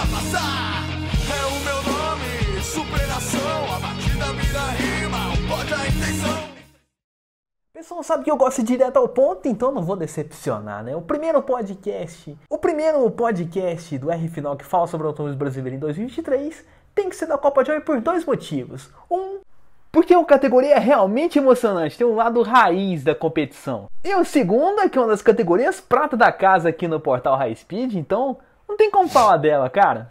ultrapassar. É o meu nome, superação. A batida vira rima, pode é a intenção. Pessoal sabe que eu gosto de ir direto ao ponto, então não vou decepcionar, né? O primeiro podcast, o primeiro podcast do R Final que fala sobre o automobilismo brasileiro em 2023 tem que ser da Copa Joy por dois motivos. Um, porque é uma categoria realmente emocionante, tem um lado raiz da competição. E o segundo é que é uma das categorias prata da casa aqui no portal High Speed, então não tem como falar dela, cara.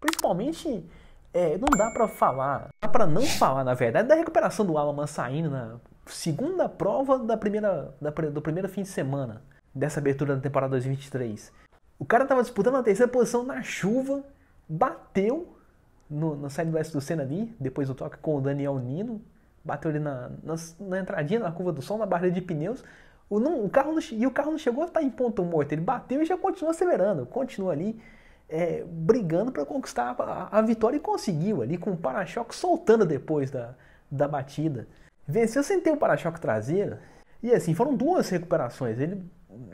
Principalmente, é, não dá para falar, dá para não falar, na verdade, da recuperação do Alan saindo na segunda prova da primeira, da, do primeiro fim de semana dessa abertura da temporada 2023. O cara tava disputando a terceira posição na chuva, bateu no, no sidewest do Senna ali, depois do toque com o Daniel Nino, bateu ali na, na, na entradinha, na curva do sol, na barreira de pneus, o, não, o carro não, e o carro não chegou a estar tá em ponto morto, ele bateu e já continuou acelerando, continua ali é, brigando para conquistar a, a, vitória e conseguiu ali com o para-choque soltando depois da, da batida. Venceu sem ter o para-choque traseiro e assim foram duas recuperações. Ele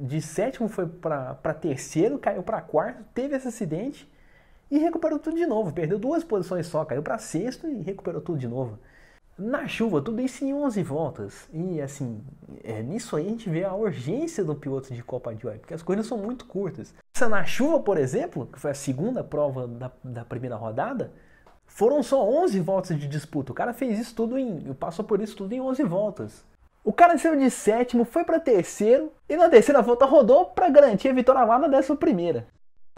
de sétimo foi para terceiro, caiu para quarto, teve esse acidente e recuperou tudo de novo. Perdeu duas posições só, caiu para sexto e recuperou tudo de novo. Na chuva, tudo isso em 11 voltas. E assim, é, nisso aí a gente vê a urgência do piloto de Copa Joy, porque as corridas são muito curtas. Essa na chuva, por exemplo, que foi a segunda prova da, da primeira rodada, foram só 11 voltas de disputa. O cara fez isso tudo em. passou por isso tudo em 11 voltas. O cara saiu de sétimo, foi para terceiro e na terceira volta rodou para garantir a vitória lá na décima primeira.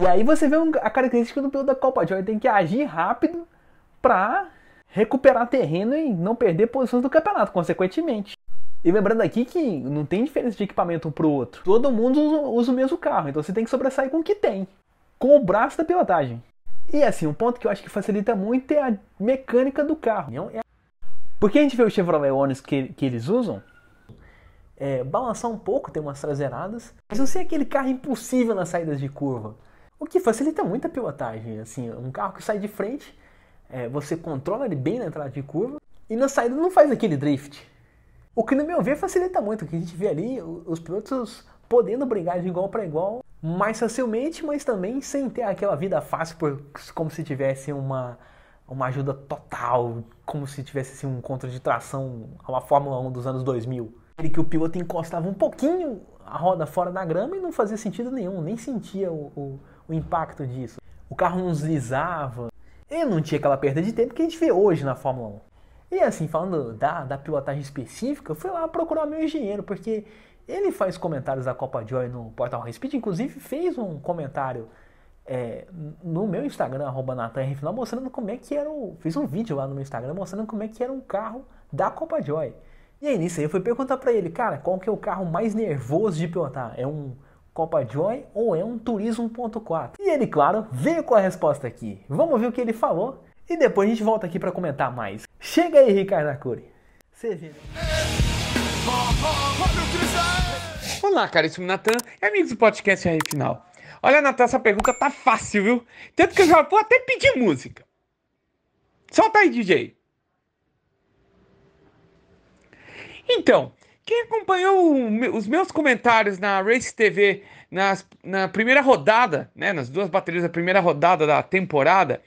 E aí você vê a característica do piloto da Copa Joy, tem que agir rápido para recuperar terreno e não perder posições do campeonato, consequentemente. E lembrando aqui que não tem diferença de equipamento um para o outro. Todo mundo usa, o mesmo carro, então você tem que sobressair com o que tem. Com o braço da pilotagem. E assim, um ponto que eu acho que facilita muito é a mecânica do carro. É Porque a gente vê os Chevrolet Onix que, que eles usam, é, balançar um pouco, tem umas traseiradas, mas não ser aquele carro impossível nas saídas de curva. O que facilita muito a pilotagem, assim, um carro que sai de frente é, você controla ele bem na entrada de curva e na saída não faz aquele drift. O que, no meu ver, facilita muito, que a gente vê ali os pilotos podendo brigar de igual para igual mais facilmente, mas também sem ter aquela vida fácil, por, como se tivesse uma, uma ajuda total, como se tivesse assim, um contra de tração a uma Fórmula 1 dos anos 2000. Ele que o piloto encostava um pouquinho a roda fora da grama e não fazia sentido nenhum, nem sentia o, o, o impacto disso. O carro não deslizava, e não tinha aquela perda de tempo que a gente vê hoje na Fórmula 1. E assim, falando da, da pilotagem específica, eu fui lá procurar meu engenheiro, porque ele faz comentários da Copa Joy no Portal Respeed, inclusive fez um comentário é, no meu Instagram, arroba Final, mostrando como é que era o. fez um vídeo lá no meu Instagram mostrando como é que era um carro da Copa Joy. E aí nisso aí eu fui perguntar pra ele, cara, qual que é o carro mais nervoso de pilotar? É um Copa Joy ou é um Turismo 1.4? E ele, claro, veio com a resposta aqui. Vamos ver o que ele falou e depois a gente volta aqui para comentar mais. Chega aí, Ricardo Acuri. Você vira. Olá, caríssimo Natan e amigos do podcast Aí Final. Olha, Natan, essa pergunta tá fácil, viu? Tanto que eu já vou até pedir música. Solta aí, DJ. Então, quem acompanhou os meus comentários na Race TV nas, na primeira rodada, né, nas duas baterias da primeira rodada da temporada,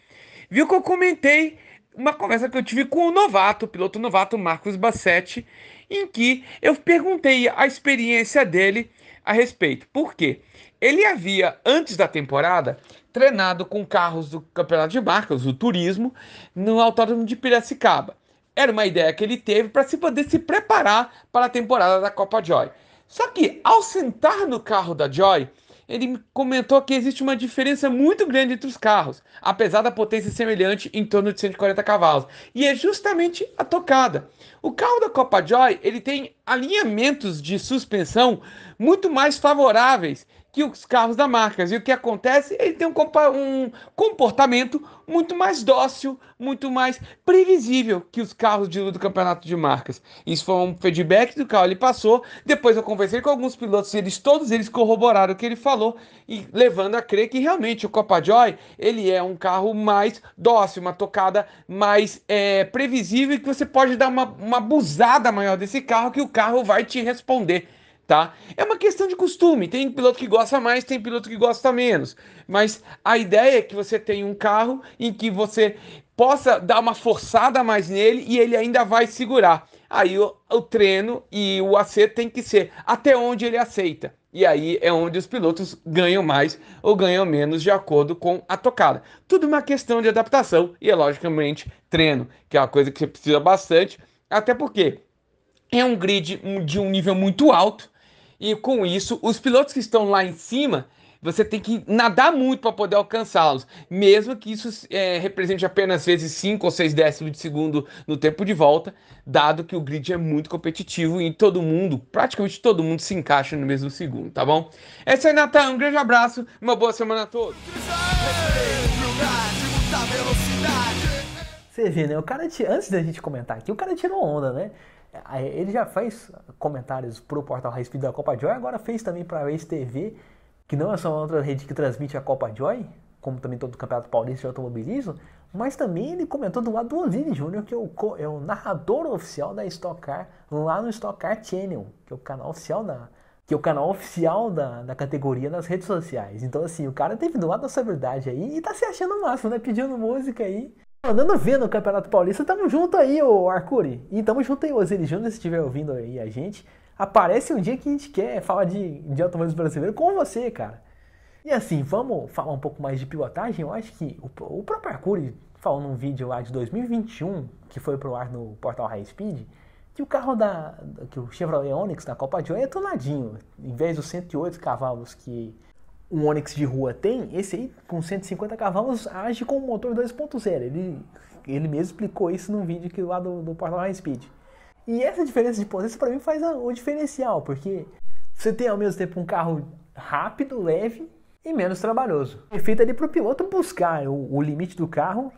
viu que eu comentei uma conversa que eu tive com o novato, o piloto novato Marcos Bassetti, em que eu perguntei a experiência dele a respeito. Por quê? Ele havia, antes da temporada, treinado com carros do Campeonato de Marcas, o Turismo, no Autódromo de Piracicaba. Era uma ideia que ele teve para se poder se preparar para a temporada da Copa Joy. Só que ao sentar no carro da Joy, ele comentou que existe uma diferença muito grande entre os carros, apesar da potência semelhante em torno de 140 cavalos, e é justamente a tocada. O carro da Copa Joy, ele tem alinhamentos de suspensão muito mais favoráveis que os carros da marca. E o que acontece? Ele tem um, comportamento muito mais dócil, muito mais previsível que os carros de, do campeonato de marcas. Isso foi um feedback do carro, ele passou. Depois eu conversei com alguns pilotos e eles, todos eles corroboraram o que ele falou, e levando a crer que realmente o Copa Joy ele é um carro mais dócil, uma tocada mais é, previsível e que você pode dar uma, uma abusada maior desse carro que o carro vai te responder tá? É uma questão de costume. Tem piloto que gosta mais, tem piloto que gosta menos. Mas a ideia é que você tenha um carro em que você possa dar uma forçada mais nele e ele ainda vai segurar. Aí o, o treino e o acerto tem que ser até onde ele aceita. E aí é onde os pilotos ganham mais ou ganham menos de acordo com a tocada. Tudo uma questão de adaptação e é logicamente treino, que é uma coisa que você precisa bastante, até porque é um grid de um nível muito alto, e com isso, os pilotos que estão lá em cima, você tem que nadar muito para poder alcançá-los, mesmo que isso é, represente apenas vezes 5 ou 6 décimos de segundo no tempo de volta, dado que o grid é muito competitivo e todo mundo, praticamente todo mundo, se encaixa no mesmo segundo, tá bom? É isso aí, Natan. Um grande abraço, uma boa semana a todos. Você vê, né? O cara, antes da gente comentar aqui, o cara tirou onda, né? Ele já fez comentários para o portal High Speed da Copa Joy, agora fez também para a Race TV, que não é só uma outra rede que transmite a Copa Joy, como também todo o Campeonato Paulista de Automobilismo, mas também ele comentou do lado do Anzini Júnior, que é o, é o, narrador oficial da Stock Car, lá no Stock Car Channel, que é o canal oficial da, que é o canal oficial da, da categoria nas redes sociais. Então, assim, o cara teve do lado da sua verdade aí e tá se achando o máximo, né? Pedindo música aí andando vendo o Campeonato Paulista, tamo junto aí, ô Arcuri. E tamo junto aí, Osiris Júnior, se estiver ouvindo aí a gente. Aparece um dia que a gente quer falar de, de automóveis brasileiros com você, cara. E assim, vamos falar um pouco mais de pilotagem? Eu acho que o, o próprio Arcuri falou num vídeo lá de 2021, que foi pro ar no portal High Speed, que o carro da que o Chevrolet Onix da Copa Oi é tonadinho, em vez dos 108 cavalos que um Onix de rua tem, esse aí com 150 cavalos age com um motor 2.0. Ele, ele mesmo explicou isso num vídeo que lá do, do Portal High Speed. E essa diferença de potência para mim faz a, o diferencial, porque você tem ao mesmo tempo um carro rápido, leve e menos trabalhoso. É feito ali para o piloto buscar o, o, limite do carro,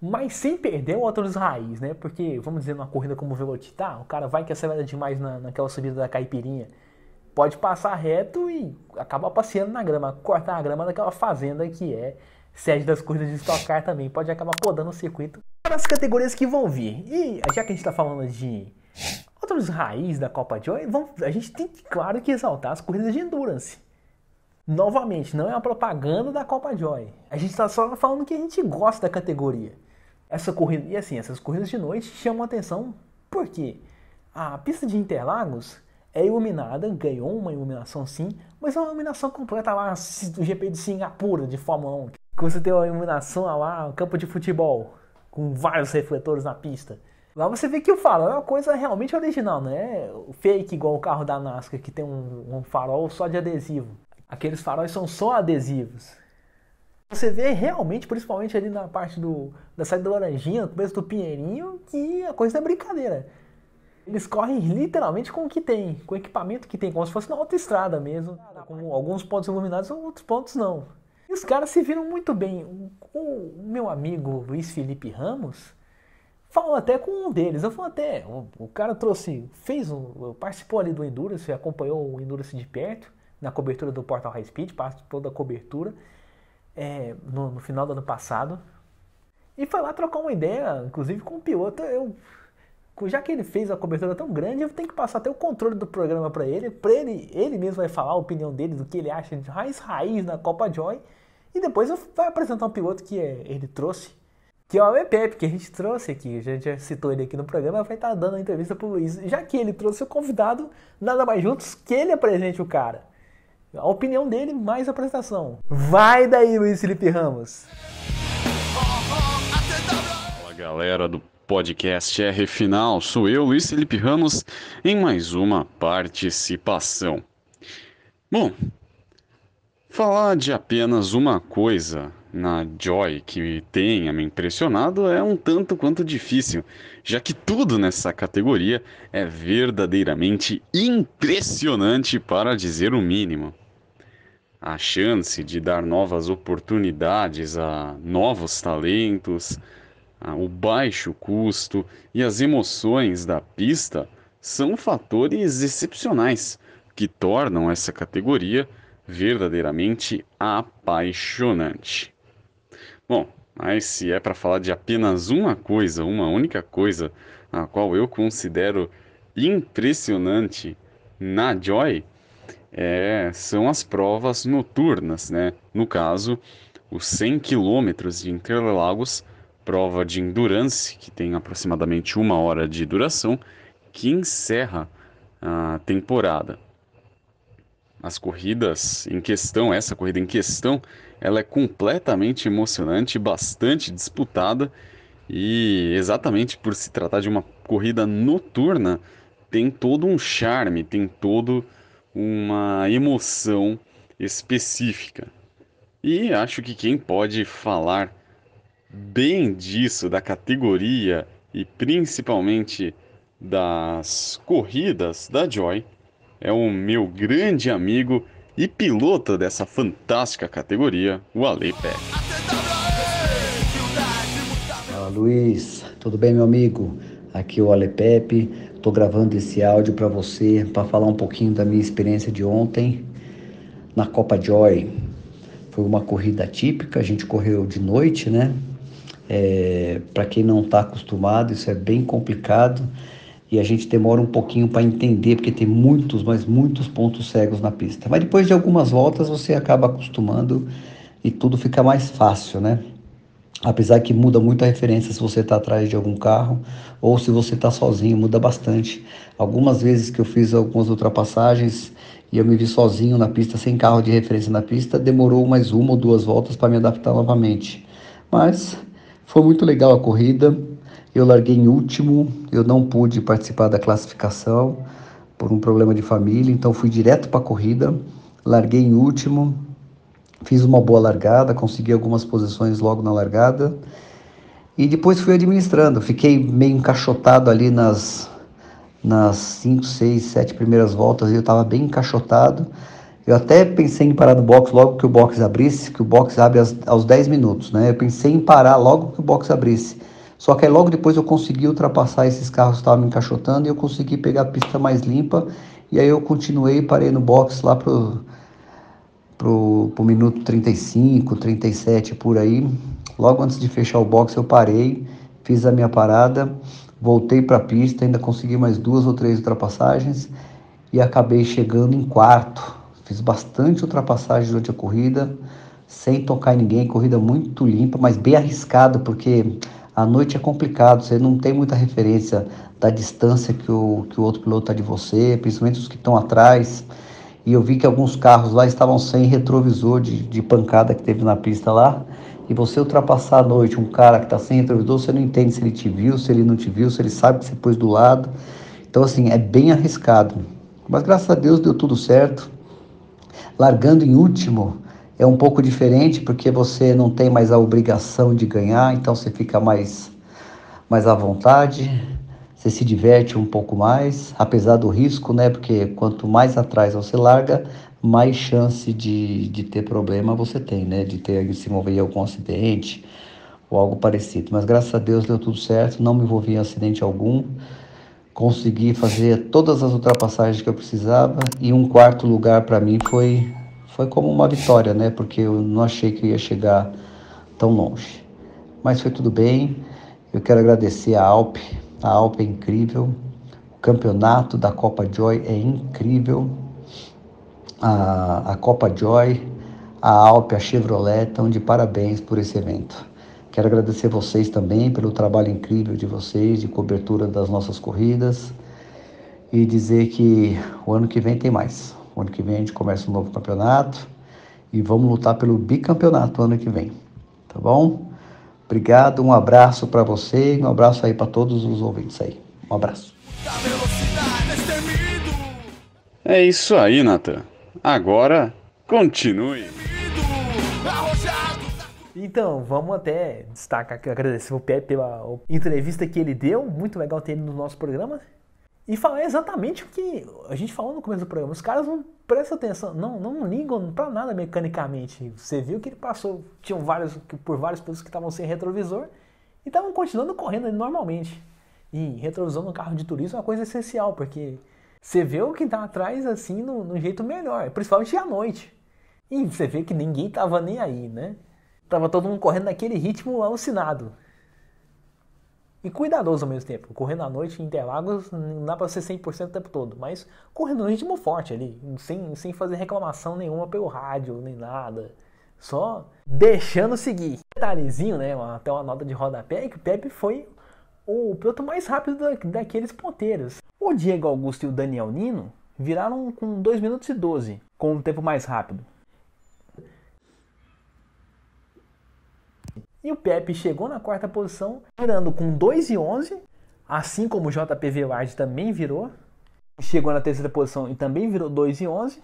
mas sem perder o dos raiz, né? Porque, vamos dizer, numa corrida como o Velocitar, tá, o cara vai que acelera demais na, naquela subida da caipirinha pode passar reto e acabar passeando na grama, cortar a grama daquela fazenda que é sede das coisas de estocar também. Pode acabar podando o circuito para as categorias que vão vir. E já que a gente está falando de outros raízes da Copa Joy, a gente tem, claro, que exaltar as corridas de endurance. Novamente, não é uma propaganda da Copa Joy. A gente está só falando que a gente gosta da categoria. Essa corrida, e assim, essas corridas de noite chamam atenção porque a pista de Interlagos é iluminada, ganhou uma iluminação sim, mas é uma iluminação completa lá do GP de Singapura, de Fórmula 1. Que você tem uma iluminação lá, um campo de futebol, com vários refletores na pista. Lá você vê que o farol é uma coisa realmente original, não O é fake igual o carro da NASCAR, que tem um, um farol só de adesivo. Aqueles faróis são só adesivos. Você vê realmente, principalmente ali na parte do, da saída do Laranjinha, no começo do Pinheirinho, que a coisa é brincadeira. Eles correm literalmente com o que tem, com o equipamento que tem, como se fosse na autoestrada mesmo. Com alguns pontos iluminados, outros pontos não. E os caras se viram muito bem. O, meu amigo Luiz Felipe Ramos falou até com um deles. Eu falei até, o, o cara trouxe, fez um, participou ali do Endurance, acompanhou o Endurance de perto na cobertura do Portal High Speed, participou toda a cobertura é, no, no, final do ano passado. E foi lá trocar uma ideia, inclusive com o piloto. Eu já que ele fez a cobertura tão grande, eu tenho que passar até o controle do programa para ele, para ele, ele mesmo vai falar a opinião dele do que ele acha de raiz raiz na Copa Joy, e depois vai apresentar um piloto que é, ele trouxe, que é o Pepe, que a gente trouxe aqui, a gente já citou ele aqui no programa, vai estar tá dando a entrevista pro Luiz. Já que ele trouxe o convidado, nada mais juntos que ele apresente o cara. A opinião dele mais a apresentação. Vai daí, Luiz Felipe Ramos. Fala galera do Podcast R Final, sou eu, Luiz Felipe Ramos, em mais uma participação. Bom, falar de apenas uma coisa na Joy que tenha me impressionado é um tanto quanto difícil, já que tudo nessa categoria é verdadeiramente impressionante para dizer o mínimo. A chance de dar novas oportunidades a novos talentos ah, o baixo custo e as emoções da pista são fatores excepcionais que tornam essa categoria verdadeiramente apaixonante. Bom, mas se é para falar de apenas uma coisa, uma única coisa, a qual eu considero impressionante na Joy, é, são as provas noturnas, né? No caso, os 100 quilômetros de Interlagos prova de endurance, que tem aproximadamente uma hora de duração, que encerra a temporada. As corridas em questão, essa corrida em questão, ela é completamente emocionante, bastante disputada e exatamente por se tratar de uma corrida noturna, tem todo um charme, tem todo uma emoção específica. E acho que quem pode falar bem disso, da categoria e principalmente das corridas da Joy. É o meu grande amigo e piloto dessa fantástica categoria, o Ale Pepe. Fala Luiz, tudo bem meu amigo? Aqui é o Ale Pepe, estou gravando esse áudio para você para falar um pouquinho da minha experiência de ontem na Copa Joy. Foi uma corrida típica, a gente correu de noite, né? É, para quem não está acostumado, isso é bem complicado e a gente demora um pouquinho para entender, porque tem muitos, mas muitos pontos cegos na pista. Mas depois de algumas voltas você acaba acostumando e tudo fica mais fácil, né? Apesar que muda muito a referência se você está atrás de algum carro ou se você está sozinho, muda bastante. Algumas vezes que eu fiz algumas ultrapassagens e eu me vi sozinho na pista, sem carro de referência na pista, demorou mais uma ou duas voltas para me adaptar novamente. Mas foi muito legal a corrida. Eu larguei em último, eu não pude participar da classificação por um problema de família, então fui direto para a corrida. Larguei em último, fiz uma boa largada, consegui algumas posições logo na largada. E depois fui administrando, fiquei meio encaixotado ali nas nas 5, 6, 7 primeiras voltas, eu estava bem encaixotado. Eu até pensei em parar no box logo que o box abrisse, que o box abre aos, aos 10 minutos, né? Eu pensei em parar logo que o box abrisse. Só que aí logo depois eu consegui ultrapassar esses carros que estavam me encaixotando e eu consegui pegar a pista mais limpa. E aí eu continuei, parei no box lá pro, pro, pro minuto 35, 37 por aí. Logo antes de fechar o box eu parei, fiz a minha parada, voltei para a pista, ainda consegui mais duas ou três ultrapassagens e acabei chegando em quarto Fiz bastante ultrapassagem durante a corrida, sem tocar em ninguém. Corrida muito limpa, mas bem arriscada, porque à noite é complicado, você não tem muita referência da distância que o, que o outro piloto está de você, principalmente os que estão atrás. E eu vi que alguns carros lá estavam sem retrovisor de, de pancada que teve na pista lá. E você ultrapassar à noite um cara que está sem retrovisor, você não entende se ele te viu, se ele não te viu, se ele sabe que você pôs do lado. Então, assim, é bem arriscado. Mas graças a Deus deu tudo certo. Largando em último é um pouco diferente porque você não tem mais a obrigação de ganhar, então você fica mais, mais à vontade, você se diverte um pouco mais, apesar do risco, né? Porque quanto mais atrás você larga, mais chance de, de ter problema você tem, né? De ter de se envolver em algum acidente ou algo parecido. Mas graças a Deus deu tudo certo, não me envolvi em acidente algum consegui fazer todas as ultrapassagens que eu precisava e um quarto lugar para mim foi foi como uma vitória, né? Porque eu não achei que eu ia chegar tão longe. Mas foi tudo bem. Eu quero agradecer a Alp. A Alp é incrível. O campeonato da Copa Joy é incrível. A, a Copa Joy, a Alp, a Chevrolet estão de parabéns por esse evento. Quero agradecer vocês também pelo trabalho incrível de vocês de cobertura das nossas corridas e dizer que o ano que vem tem mais. O ano que vem a gente começa um novo campeonato e vamos lutar pelo bicampeonato ano que vem, tá bom? Obrigado, um abraço para você e um abraço aí para todos os ouvintes aí. Um abraço. É isso aí, Nathan. Agora continue. Então, vamos até destacar que agradecer o Pepe pela entrevista que ele deu, muito legal ter ele no nosso programa. E falar exatamente o que a gente falou no começo do programa. Os caras não prestam atenção, não, não ligam para nada mecanicamente. Você viu que ele passou, tinham vários, por vários pessoas que estavam sem retrovisor e estavam continuando correndo normalmente. E retrovisor no carro de turismo é uma coisa essencial, porque você vê o que está atrás assim, no, no jeito melhor, principalmente à noite. E você vê que ninguém tava nem aí, né? Tava todo mundo correndo naquele ritmo alucinado. E cuidadoso ao mesmo tempo. Correndo à noite em Interlagos não dá pra ser 100% o tempo todo, mas correndo num ritmo forte ali, sem, sem fazer reclamação nenhuma pelo rádio, nem nada. Só deixando seguir. Detalhezinho, né? Até uma nota de rodapé, é que o Pepe foi o piloto mais rápido da, daqueles ponteiros. O Diego Augusto e o Daniel Nino viraram com 2 minutos e 12, com um tempo mais rápido. E o Pepe chegou na quarta posição, virando com 2 e 11, assim como o JPV Ward também virou. Chegou na terceira posição e também virou 2 e 11.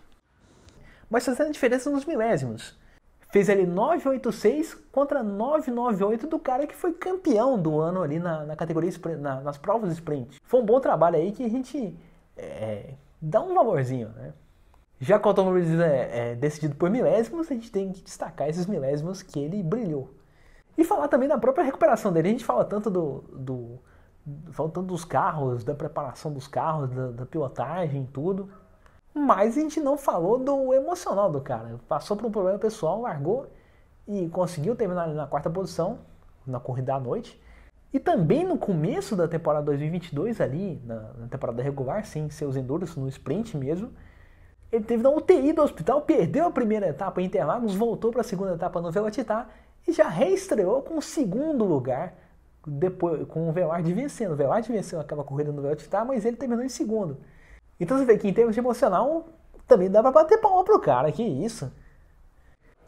Mas fazendo a diferença nos milésimos. Fez ali 986 contra 998 do cara que foi campeão do ano ali na, na categoria na, nas provas sprint. Foi um bom trabalho aí que a gente é, dá um valorzinho, né? Já que o automobilismo é, é decidido por milésimos, a gente tem que destacar esses milésimos que ele brilhou. E falar também da própria recuperação dele. A gente fala tanto do, do faltando dos carros, da preparação dos carros, da, da, pilotagem, tudo. Mas a gente não falou do emocional do cara. Passou por um problema pessoal, largou e conseguiu terminar na quarta posição na corrida à noite. E também no começo da temporada 2022 ali, na, na temporada regular, sem seus enduros no sprint mesmo, ele teve na UTI do hospital, perdeu a primeira etapa em Interlagos, voltou para a segunda etapa no Velocitar e já reestreou com o segundo lugar, depois, com o Velarde vencendo. O Velarde venceu aquela corrida no Velocitar, mas ele terminou em segundo. Então você vê que em termos de emocional, também dá para bater palma pro cara, que isso.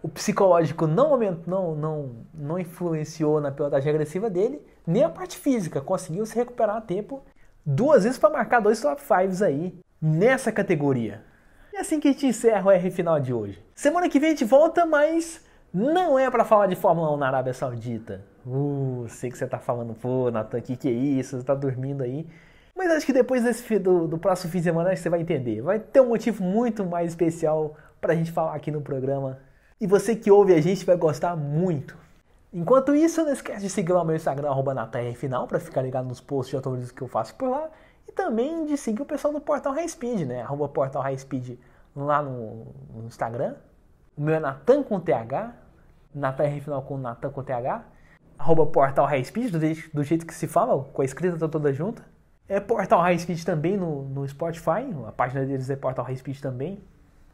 O psicológico não, aumentou, não, não, não influenciou na pilotagem agressiva dele, nem a parte física. Conseguiu se recuperar a tempo duas vezes para marcar dois top fives aí nessa categoria. E é assim que a gente encerra o R final de hoje. Semana que vem a gente volta, mas não é para falar de Fórmula 1 na Arábia Saudita. Uh, sei que você tá falando, pô, Natan, que que é isso? Você tá dormindo aí. Mas acho que depois desse, do, do próximo fim de semana você vai entender. Vai ter um motivo muito mais especial pra gente falar aqui no programa. E você que ouve a gente vai gostar muito. Enquanto isso, não esquece de seguir lá o meu Instagram, arroba Final, pra ficar ligado nos posts de atores que eu faço por lá. E também de seguir o pessoal do Portal High Speed, né? Arroba Portal High Speed lá no, no Instagram. O meu é Natan com TH, Natan final com Natan com TH. Arroba Portal High Speed, do jeito, do jeito que se fala, com a escrita toda junta. É Portal High Speed também no, no Spotify, a página deles é Portal High Speed também.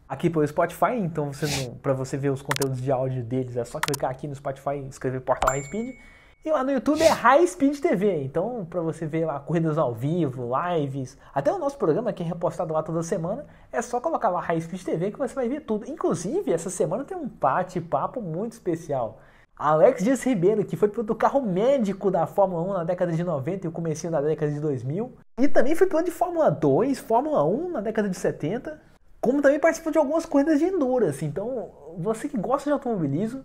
Aqui pelo Spotify, então você para você ver os conteúdos de áudio deles é só clicar aqui no Spotify e escrever Portal High Speed. E lá no YouTube é High Speed TV. Então, para você ver lá corridas ao vivo, lives, até o nosso programa que é repostado lá toda semana, é só colocar lá High Speed TV que você vai ver tudo. Inclusive, essa semana tem um bate-papo muito especial. Alex Dias Ribeiro, que foi piloto do carro médico da Fórmula 1 na década de 90 e o comecinho da década de 2000. E também foi piloto de Fórmula 2, Fórmula 1 na década de 70. Como também participou de algumas corridas de endurance. Então, você que gosta de automobilismo,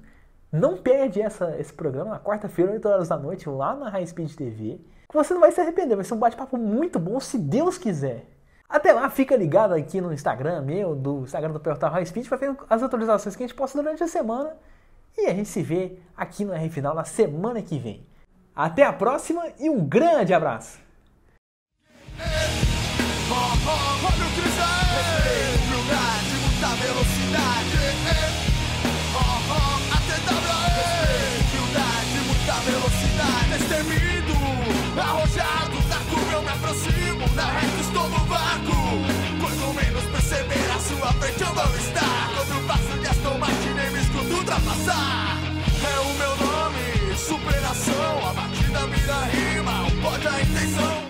não perde essa, esse programa na quarta-feira, 8 horas da noite, lá na High Speed TV. você não vai se arrepender, vai ser um bate-papo muito bom, se Deus quiser. Até lá, fica ligado aqui no Instagram meu, do Instagram do Portal High Speed, para ver as atualizações que a gente posta durante a semana. E a gente se vê aqui no R Final na semana que vem. Até a próxima e um grande abraço! É, realmente eu não está Quando passo de Aston Martin nem me escuto ultrapassar É o meu nome, superação A batida vira rima, o pódio é a intenção